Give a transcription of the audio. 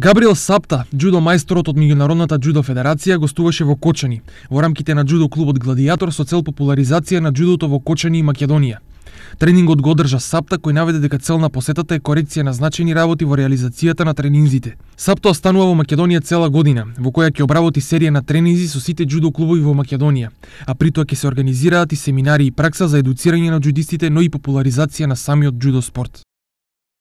Габриел Сапта, джудо мајсторот од меѓународната джудо федерација, гостуваше во Кочани, во рамките на джудо клубот Гладиатор со цел популаризација на джудото во Кочани и Македонија. Тренингот го одржа Сапта кој наведе дека цел на посетата е корекција на значени работи во реализацијата на тренинзите. Сапта останува во Македонија цела година, во која ќе обработи серија на тренинзи со сите џудо клубови во Македонија, а притоа ќе се организираат и семинари и пракса за едуцирање на џудистите, но и популаризација на самиот џудо спорт.